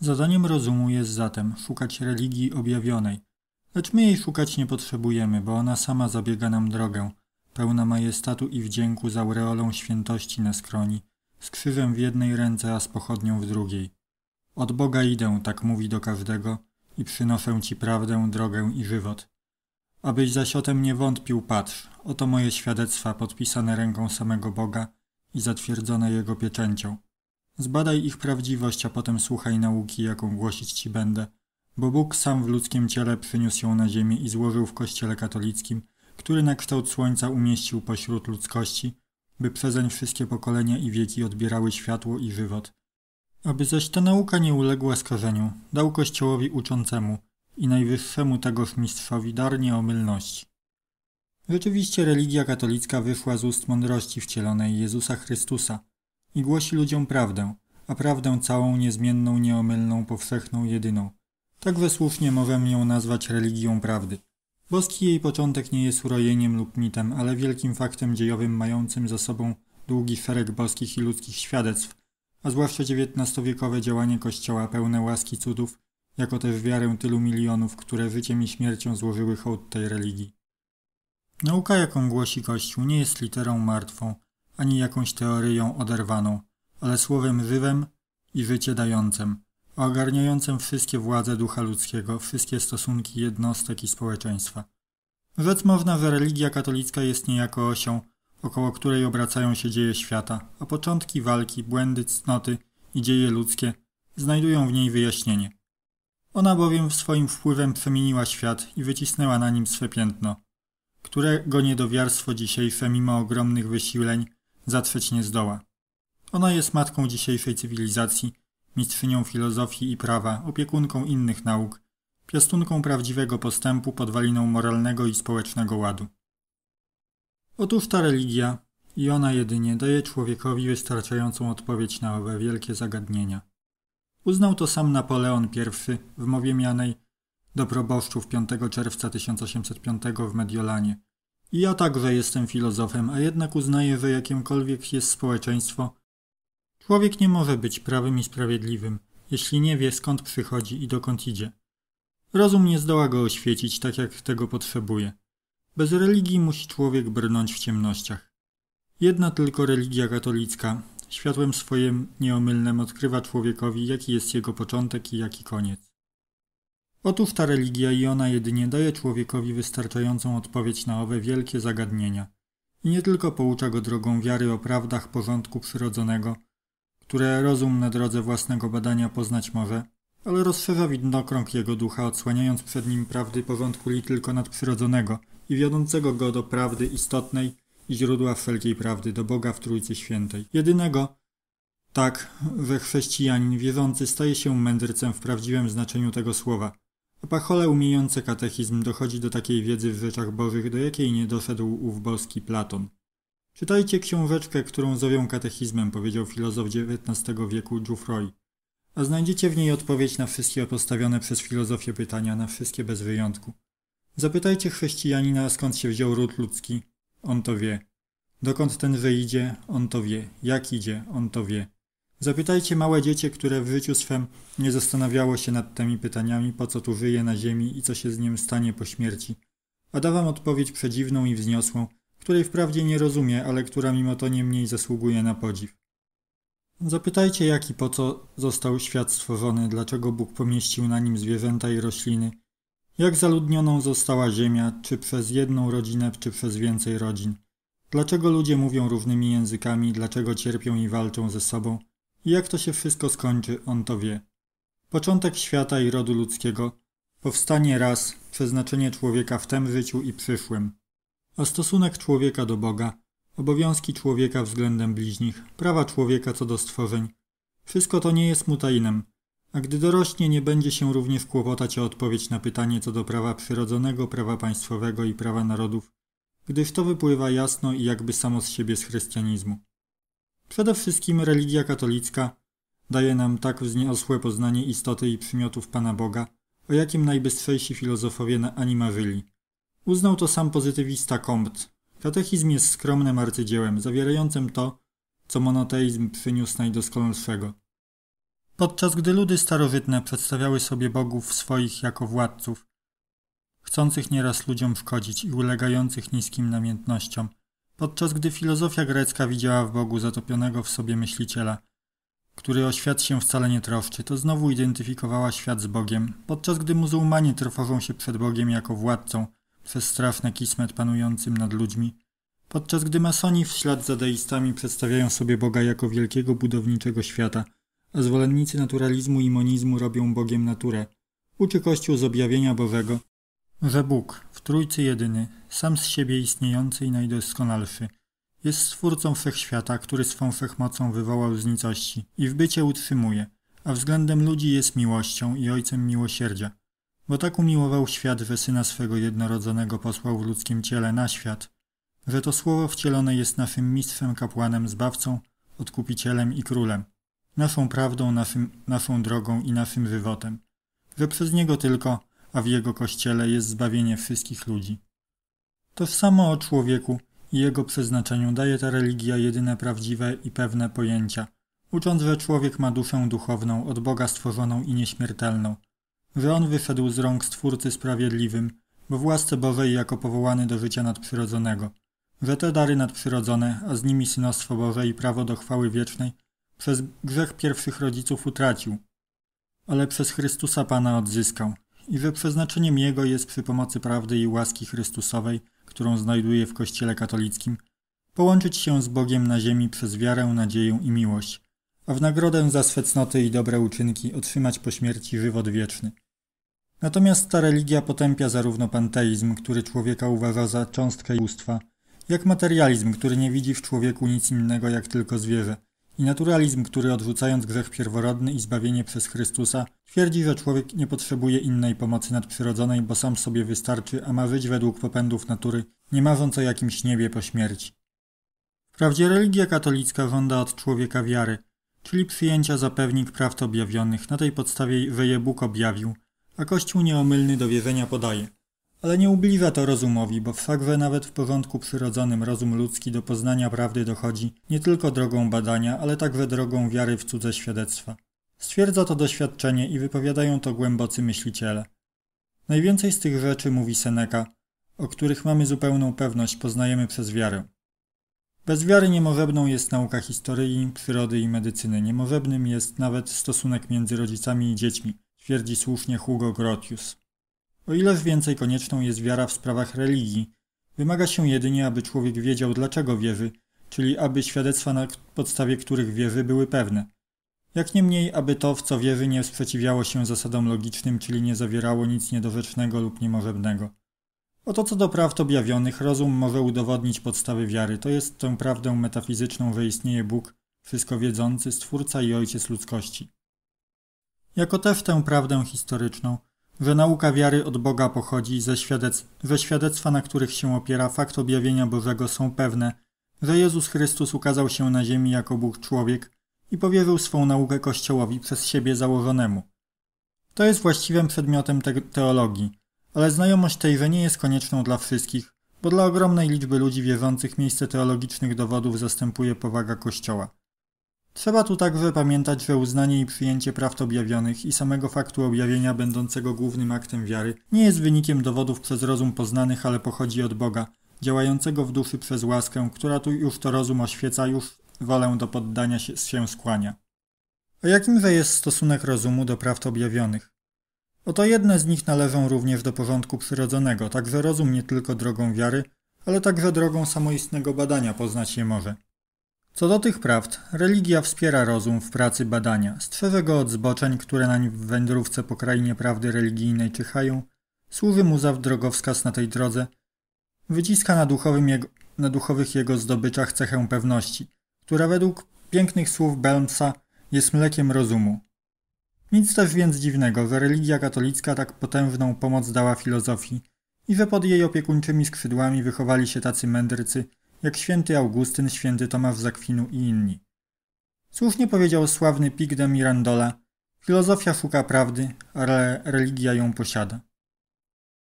Zadaniem rozumu jest zatem szukać religii objawionej, lecz my jej szukać nie potrzebujemy, bo ona sama zabiega nam drogę, pełna majestatu i wdzięku za aureolą świętości na skroni, z krzyżem w jednej ręce, a z pochodnią w drugiej. Od Boga idę, tak mówi do każdego, i przynoszę Ci prawdę, drogę i żywot. Abyś zaś o tem nie wątpił, patrz, oto moje świadectwa podpisane ręką samego Boga i zatwierdzone Jego pieczęcią. Zbadaj ich prawdziwość, a potem słuchaj nauki, jaką głosić ci będę. Bo Bóg sam w ludzkim ciele przyniósł ją na ziemię i złożył w kościele katolickim, który na kształt słońca umieścił pośród ludzkości, by przezeń wszystkie pokolenia i wieki odbierały światło i żywot. Aby zaś ta nauka nie uległa skażeniu, dał Kościołowi uczącemu i najwyższemu tegoż mistrzowi dar nieomylności. Rzeczywiście religia katolicka wyszła z ust mądrości wcielonej Jezusa Chrystusa – i głosi ludziom prawdę, a prawdę całą, niezmienną, nieomylną, powszechną, jedyną. Tak słusznie możemy ją nazwać religią prawdy. Boski jej początek nie jest urojeniem lub mitem, ale wielkim faktem dziejowym mającym za sobą długi szereg boskich i ludzkich świadectw, a zwłaszcza XIX-wiekowe działanie Kościoła pełne łaski cudów, jako też wiarę tylu milionów, które życiem i śmiercią złożyły hołd tej religii. Nauka, jaką głosi Kościół, nie jest literą martwą – ani jakąś teoryją oderwaną, ale słowem żywem i życie dającym, ogarniającym wszystkie władze ducha ludzkiego, wszystkie stosunki jednostek i społeczeństwa. Rzec można, że religia katolicka jest niejako osią, około której obracają się dzieje świata, a początki walki, błędy cnoty i dzieje ludzkie znajdują w niej wyjaśnienie. Ona bowiem swoim wpływem przemieniła świat i wycisnęła na nim swe piętno, którego niedowiarstwo dzisiejsze mimo ogromnych wysileń, zatrzeć nie zdoła. Ona jest matką dzisiejszej cywilizacji, mistrzynią filozofii i prawa, opiekunką innych nauk, piastunką prawdziwego postępu, podwaliną moralnego i społecznego ładu. Otóż ta religia, i ona jedynie, daje człowiekowi wystarczającą odpowiedź na owe wielkie zagadnienia. Uznał to sam Napoleon I w mowie mianej do proboszczów 5 czerwca 1805 w Mediolanie – ja także jestem filozofem, a jednak uznaję, że jakimkolwiek jest społeczeństwo, człowiek nie może być prawym i sprawiedliwym, jeśli nie wie skąd przychodzi i dokąd idzie. Rozum nie zdoła go oświecić tak, jak tego potrzebuje. Bez religii musi człowiek brnąć w ciemnościach. Jedna tylko religia katolicka, światłem swoim nieomylnym odkrywa człowiekowi, jaki jest jego początek i jaki koniec. Otóż ta religia i ona jedynie daje człowiekowi wystarczającą odpowiedź na owe wielkie zagadnienia. I nie tylko poucza go drogą wiary o prawdach porządku przyrodzonego, które rozum na drodze własnego badania poznać może, ale rozszerza widnokrąg jego ducha, odsłaniając przed nim prawdy porządku li tylko nadprzyrodzonego i wiodącego go do prawdy istotnej i źródła wszelkiej prawdy, do Boga w Trójcy Świętej. Jedynego, tak, że chrześcijanin wierzący staje się mędrcem w prawdziwym znaczeniu tego słowa – Pachole umiejące katechizm dochodzi do takiej wiedzy w rzeczach bożych, do jakiej nie doszedł ów boski Platon. Czytajcie książeczkę, którą zowią katechizmem, powiedział filozof XIX wieku Geoffroy, a znajdziecie w niej odpowiedź na wszystkie postawione przez filozofię pytania, na wszystkie bez wyjątku. Zapytajcie chrześcijanina, skąd się wziął ród ludzki. On to wie. Dokąd ten idzie, on to wie. Jak idzie, on to wie. Zapytajcie małe dziecię, które w życiu swem nie zastanawiało się nad tymi pytaniami, po co tu żyje na ziemi i co się z nim stanie po śmierci. A da wam odpowiedź przedziwną i wzniosłą, której wprawdzie nie rozumie, ale która mimo to nie mniej zasługuje na podziw. Zapytajcie, jak i po co został świat stworzony, dlaczego Bóg pomieścił na nim zwierzęta i rośliny, jak zaludnioną została ziemia, czy przez jedną rodzinę, czy przez więcej rodzin. Dlaczego ludzie mówią równymi językami, dlaczego cierpią i walczą ze sobą – jak to się wszystko skończy, on to wie. Początek świata i rodu ludzkiego, powstanie raz, przeznaczenie człowieka w tym życiu i przyszłym, a stosunek człowieka do Boga, obowiązki człowieka względem bliźnich, prawa człowieka co do stworzeń. Wszystko to nie jest mu tajnem, a gdy dorośnie nie będzie się również kłopotać o odpowiedź na pytanie co do prawa przyrodzonego, prawa państwowego i prawa narodów, gdyż to wypływa jasno i jakby samo z siebie z chrystianizmu. Przede wszystkim religia katolicka daje nam tak wzniosłe poznanie istoty i przymiotów Pana Boga, o jakim najbystrzejsi filozofowie ani marzyli. Uznał to sam pozytywista Comte. Katechizm jest skromnym arcydziełem, zawierającym to, co monoteizm przyniósł najdoskonalszego. Podczas gdy ludy starożytne przedstawiały sobie bogów swoich jako władców, chcących nieraz ludziom szkodzić i ulegających niskim namiętnościom, podczas gdy filozofia grecka widziała w Bogu zatopionego w sobie myśliciela, który o świat się wcale nie troszczy, to znowu identyfikowała świat z Bogiem, podczas gdy muzułmanie trwożą się przed Bogiem jako władcą, przez straszny kismet panującym nad ludźmi, podczas gdy masoni w ślad za deistami przedstawiają sobie Boga jako wielkiego budowniczego świata, a zwolennicy naturalizmu i monizmu robią Bogiem naturę. Uczy Kościół z objawienia Bożego, że Bóg, w Trójcy jedyny, sam z siebie istniejący i najdoskonalszy, jest stwórcą wszechświata, który swą wszechmocą wywołał z nicości i w bycie utrzymuje, a względem ludzi jest miłością i ojcem miłosierdzia. Bo tak umiłował świat, że syna swego jednorodzonego posłał w ludzkim ciele na świat, że to słowo wcielone jest naszym mistrzem, kapłanem, zbawcą, odkupicielem i królem, naszą prawdą, naszym, naszą drogą i naszym żywotem, że przez niego tylko a w Jego Kościele jest zbawienie wszystkich ludzi. Toż samo o człowieku i jego przeznaczeniu daje ta religia jedyne prawdziwe i pewne pojęcia, ucząc, że człowiek ma duszę duchowną od Boga stworzoną i nieśmiertelną, że on wyszedł z rąk Stwórcy Sprawiedliwym, bo w łasce Bożej jako powołany do życia nadprzyrodzonego, że te dary nadprzyrodzone, a z nimi synostwo Boże i prawo do chwały wiecznej, przez grzech pierwszych rodziców utracił, ale przez Chrystusa Pana odzyskał – i że przeznaczeniem Jego jest przy pomocy prawdy i łaski Chrystusowej, którą znajduje w Kościele katolickim, połączyć się z Bogiem na ziemi przez wiarę, nadzieję i miłość, a w nagrodę za swe cnoty i dobre uczynki otrzymać po śmierci żywot wieczny. Natomiast ta religia potępia zarówno panteizm, który człowieka uważa za cząstkę bóstwa, jak materializm, który nie widzi w człowieku nic innego jak tylko zwierzę – i naturalizm, który odrzucając grzech pierworodny i zbawienie przez Chrystusa, twierdzi, że człowiek nie potrzebuje innej pomocy nadprzyrodzonej, bo sam sobie wystarczy, a ma żyć według popędów natury, nie marząc o jakimś niebie po śmierci. Wprawdzie religia katolicka żąda od człowieka wiary, czyli przyjęcia zapewnik prawd objawionych, na tej podstawie je Bóg objawił, a Kościół nieomylny do wierzenia podaje – ale nie ubliża to rozumowi, bo wszakże nawet w porządku przyrodzonym rozum ludzki do poznania prawdy dochodzi nie tylko drogą badania, ale także drogą wiary w cudze świadectwa. Stwierdza to doświadczenie i wypowiadają to głębocy myśliciele. Najwięcej z tych rzeczy mówi Seneca, o których mamy zupełną pewność, poznajemy przez wiarę. Bez wiary niemożebną jest nauka historii, przyrody i medycyny. Niemożebnym jest nawet stosunek między rodzicami i dziećmi, twierdzi słusznie Hugo Grotius. O ileż więcej konieczną jest wiara w sprawach religii. Wymaga się jedynie, aby człowiek wiedział, dlaczego wierzy, czyli aby świadectwa, na podstawie których wierzy, były pewne. Jak niemniej, aby to, w co wierzy, nie sprzeciwiało się zasadom logicznym, czyli nie zawierało nic niedorzecznego lub niemożebnego. Oto co do prawd objawionych, rozum może udowodnić podstawy wiary, to jest tę prawdę metafizyczną, że istnieje Bóg, wszystko wiedzący, Stwórca i Ojciec ludzkości. Jako też tę prawdę historyczną, że nauka wiary od Boga pochodzi ze świadectw, że świadectwa, na których się opiera fakt objawienia Bożego są pewne, że Jezus Chrystus ukazał się na ziemi jako Bóg człowiek i powierzył swą naukę Kościołowi przez siebie założonemu. To jest właściwym przedmiotem te teologii, ale znajomość tejże nie jest konieczną dla wszystkich, bo dla ogromnej liczby ludzi wierzących miejsce teologicznych dowodów zastępuje powaga Kościoła. Trzeba tu także pamiętać, że uznanie i przyjęcie prawd objawionych i samego faktu objawienia będącego głównym aktem wiary nie jest wynikiem dowodów przez rozum poznanych, ale pochodzi od Boga, działającego w duszy przez łaskę, która tu już to rozum oświeca, już wolę do poddania się, się skłania. A jakimże jest stosunek rozumu do prawd objawionych? Oto jedne z nich należą również do porządku przyrodzonego, także rozum nie tylko drogą wiary, ale także drogą samoistnego badania poznać je może. Co do tych prawd, religia wspiera rozum w pracy badania, strzeże go od zboczeń, które nań w wędrówce po krainie prawdy religijnej czyhają, służy mu za drogowskaz na tej drodze, wyciska na, jego, na duchowych jego zdobyczach cechę pewności, która według pięknych słów Belmsa jest mlekiem rozumu. Nic też więc dziwnego, że religia katolicka tak potężną pomoc dała filozofii i że pod jej opiekuńczymi skrzydłami wychowali się tacy mędrcy – jak święty Augustyn, święty Tomasz z Akwinu i inni. Słusznie powiedział sławny Pik de Mirandola, filozofia szuka prawdy, ale religia ją posiada.